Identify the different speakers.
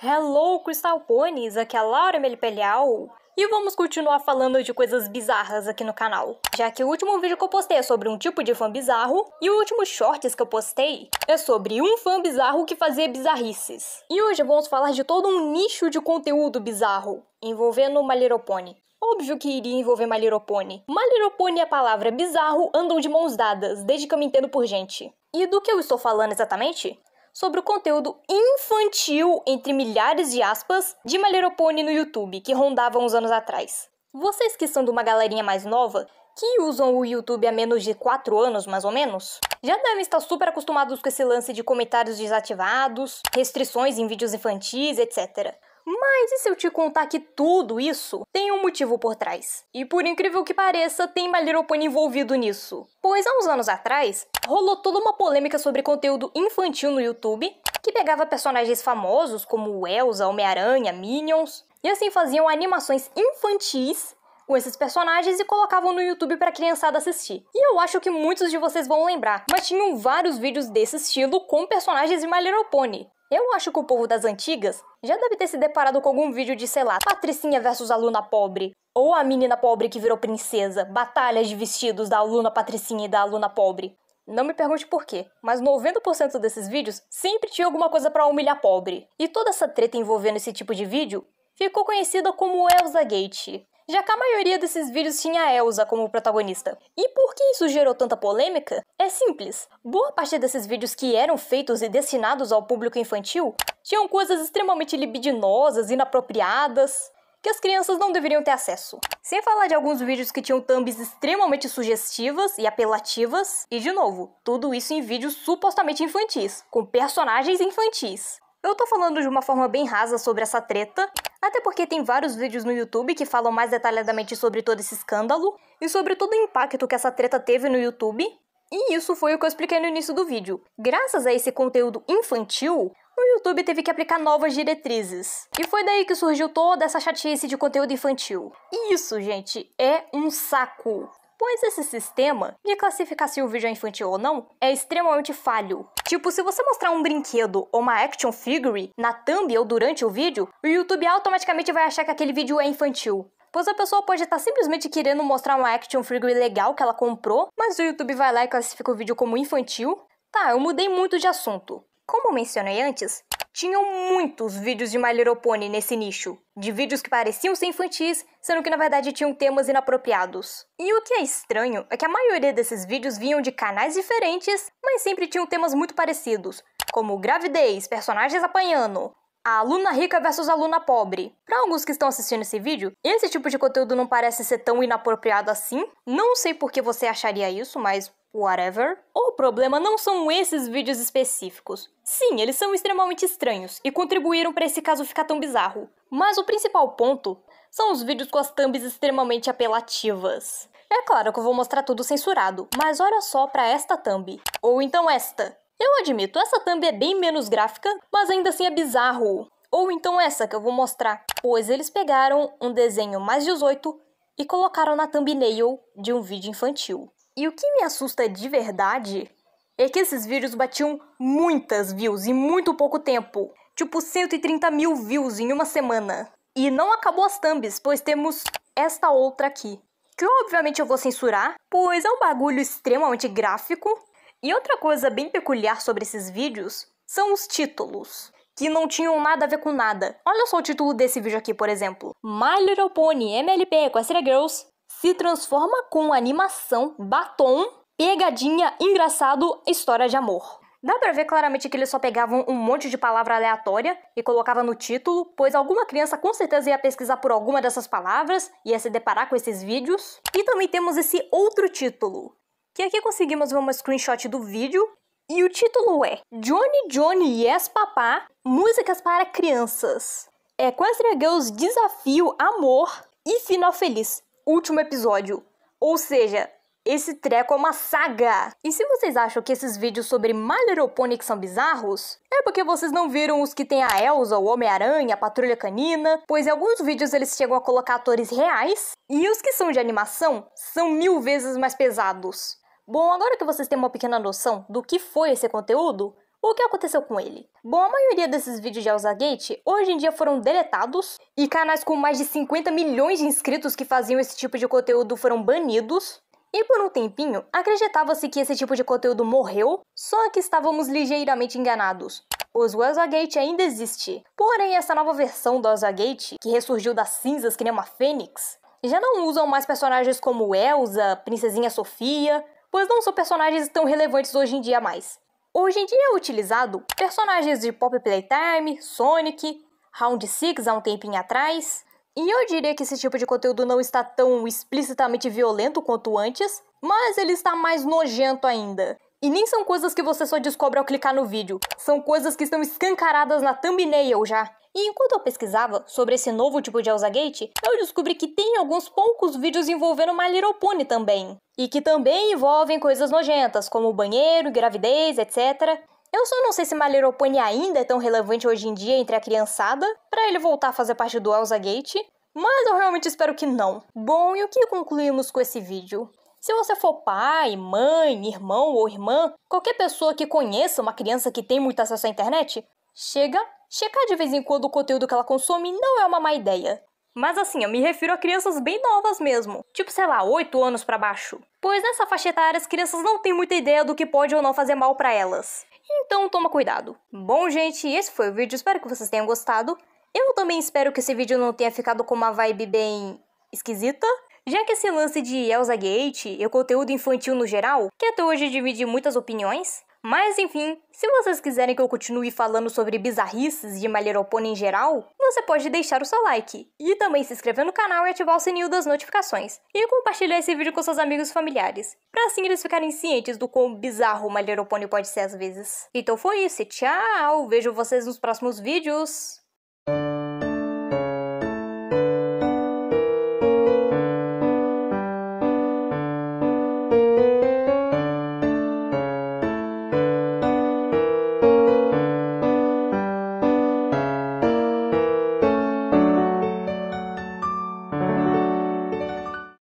Speaker 1: Hello, Crystal Ponies! Aqui é a Laura Melipelial e vamos continuar falando de coisas bizarras aqui no canal, já que o último vídeo que eu postei é sobre um tipo de fã bizarro, e o último shorts que eu postei é sobre um fã bizarro que fazia bizarrices. E hoje vamos falar de todo um nicho de conteúdo bizarro, envolvendo uma Little Pony. Óbvio que iria envolver My Little Pony. My Little Pony e é a palavra bizarro andam de mãos dadas, desde que eu me entendo por gente. E do que eu estou falando exatamente? sobre o conteúdo infantil, entre milhares de aspas, de My Little Pony no YouTube, que rondava uns anos atrás. Vocês que são de uma galerinha mais nova, que usam o YouTube há menos de 4 anos, mais ou menos, já devem estar super acostumados com esse lance de comentários desativados, restrições em vídeos infantis, etc. Mas e se eu te contar que tudo isso tem um motivo por trás? E por incrível que pareça, tem My Little Pony envolvido nisso. Pois há uns anos atrás, rolou toda uma polêmica sobre conteúdo infantil no YouTube que pegava personagens famosos como Elsa, Homem-Aranha, Minions, e assim faziam animações infantis com esses personagens e colocavam no YouTube para criançada assistir. E eu acho que muitos de vocês vão lembrar, mas tinham vários vídeos desse estilo com personagens de My Little Pony. Eu acho que o povo das antigas já deve ter se deparado com algum vídeo de, sei lá, Patricinha versus aluna pobre, ou a menina pobre que virou princesa, batalhas de vestidos da aluna Patricinha e da aluna pobre. Não me pergunte por quê, mas 90% desses vídeos sempre tinha alguma coisa para humilhar pobre. E toda essa treta envolvendo esse tipo de vídeo ficou conhecida como Elsa Gate já que a maioria desses vídeos tinha a Elsa como protagonista. E por que isso gerou tanta polêmica? É simples. Boa parte desses vídeos que eram feitos e destinados ao público infantil tinham coisas extremamente libidinosas, inapropriadas, que as crianças não deveriam ter acesso. Sem falar de alguns vídeos que tinham thumbs extremamente sugestivas e apelativas, e de novo, tudo isso em vídeos supostamente infantis, com personagens infantis. Eu tô falando de uma forma bem rasa sobre essa treta, até porque tem vários vídeos no YouTube que falam mais detalhadamente sobre todo esse escândalo e sobre todo o impacto que essa treta teve no YouTube. E isso foi o que eu expliquei no início do vídeo. Graças a esse conteúdo infantil, o YouTube teve que aplicar novas diretrizes. E foi daí que surgiu toda essa chatice de conteúdo infantil. E isso, gente, é um saco pois esse sistema de classificar se o vídeo é infantil ou não é extremamente falho. Tipo, se você mostrar um brinquedo ou uma action figure na thumb ou durante o vídeo, o YouTube automaticamente vai achar que aquele vídeo é infantil pois a pessoa pode estar simplesmente querendo mostrar uma action figure legal que ela comprou, mas o YouTube vai lá e classifica o vídeo como infantil. Tá, eu mudei muito de assunto. Como mencionei antes, tinham muitos vídeos de My Little Pony nesse nicho, de vídeos que pareciam ser infantis, sendo que na verdade tinham temas inapropriados. E o que é estranho é que a maioria desses vídeos vinham de canais diferentes, mas sempre tinham temas muito parecidos, como gravidez, personagens apanhando, a aluna rica versus a aluna pobre. Para alguns que estão assistindo esse vídeo, esse tipo de conteúdo não parece ser tão inapropriado assim. Não sei por que você acharia isso, mas whatever. O problema não são esses vídeos específicos. Sim, eles são extremamente estranhos e contribuíram para esse caso ficar tão bizarro. Mas o principal ponto são os vídeos com as thumbs extremamente apelativas. É claro que eu vou mostrar tudo censurado, mas olha só para esta thumb. Ou então esta. Eu admito, essa thumb é bem menos gráfica, mas ainda assim é bizarro. Ou então essa que eu vou mostrar, pois eles pegaram um desenho mais 18 e colocaram na thumbnail de um vídeo infantil. E o que me assusta de verdade é que esses vídeos batiam muitas views em muito pouco tempo. Tipo 130 mil views em uma semana. E não acabou as thumbs, pois temos esta outra aqui. Que obviamente eu vou censurar, pois é um bagulho extremamente gráfico. E outra coisa bem peculiar sobre esses vídeos são os títulos que não tinham nada a ver com nada. Olha só o título desse vídeo aqui, por exemplo. My Little Pony MLP com as Girls se transforma com animação, batom, pegadinha, engraçado, história de amor. Dá pra ver claramente que eles só pegavam um monte de palavra aleatória e colocava no título, pois alguma criança com certeza ia pesquisar por alguma dessas palavras, e ia se deparar com esses vídeos. E também temos esse outro título, que aqui conseguimos ver uma screenshot do vídeo, e o título é Johnny Johnny Yes Papá, Músicas para Crianças. É Equestria Girls Desafio Amor e Final Feliz último episódio. Ou seja, esse treco é uma saga. E se vocês acham que esses vídeos sobre My Little Pony são bizarros, é porque vocês não viram os que tem a Elsa, o Homem-Aranha, a Patrulha Canina, pois em alguns vídeos eles chegam a colocar atores reais, e os que são de animação são mil vezes mais pesados. Bom, agora que vocês têm uma pequena noção do que foi esse conteúdo, o que aconteceu com ele? Bom, a maioria desses vídeos de Elsa Gate hoje em dia foram deletados e canais com mais de 50 milhões de inscritos que faziam esse tipo de conteúdo foram banidos. E por um tempinho, acreditava-se que esse tipo de conteúdo morreu, só que estávamos ligeiramente enganados. O Elsa Gate ainda existe, porém essa nova versão do Elsa Gate, que ressurgiu das cinzas que nem uma fênix, já não usam mais personagens como Elsa, Princesinha Sofia, pois não são personagens tão relevantes hoje em dia mais. Hoje em dia é utilizado personagens de Pop Playtime, Sonic, Round 6 há um tempinho atrás. E eu diria que esse tipo de conteúdo não está tão explicitamente violento quanto antes, mas ele está mais nojento ainda. E nem são coisas que você só descobre ao clicar no vídeo, são coisas que estão escancaradas na thumbnail já. E enquanto eu pesquisava sobre esse novo tipo de Gate, eu descobri que tem alguns poucos vídeos envolvendo My Little Pony também. E que também envolvem coisas nojentas, como banheiro, gravidez, etc. Eu só não sei se My Little Pony ainda é tão relevante hoje em dia entre a criançada, para ele voltar a fazer parte do Gate. mas eu realmente espero que não. Bom, e o que concluímos com esse vídeo? Se você for pai, mãe, irmão ou irmã, qualquer pessoa que conheça uma criança que tem muito acesso à internet, chega, checar de vez em quando o conteúdo que ela consome não é uma má ideia. Mas assim, eu me refiro a crianças bem novas mesmo, tipo, sei lá, 8 anos para baixo. Pois nessa faixa etária as crianças não têm muita ideia do que pode ou não fazer mal para elas. Então toma cuidado. Bom, gente, esse foi o vídeo, espero que vocês tenham gostado. Eu também espero que esse vídeo não tenha ficado com uma vibe bem esquisita, já que esse lance de Elsa Gate e o conteúdo infantil no geral, que até hoje divide muitas opiniões, mas enfim, se vocês quiserem que eu continue falando sobre bizarrices de My Little Pony em geral, você pode deixar o seu like e também se inscrever no canal e ativar o sininho das notificações e compartilhar esse vídeo com seus amigos e familiares, para assim eles ficarem cientes do quão bizarro My Little Pony pode ser às vezes. Então foi isso, tchau, vejo vocês nos próximos vídeos.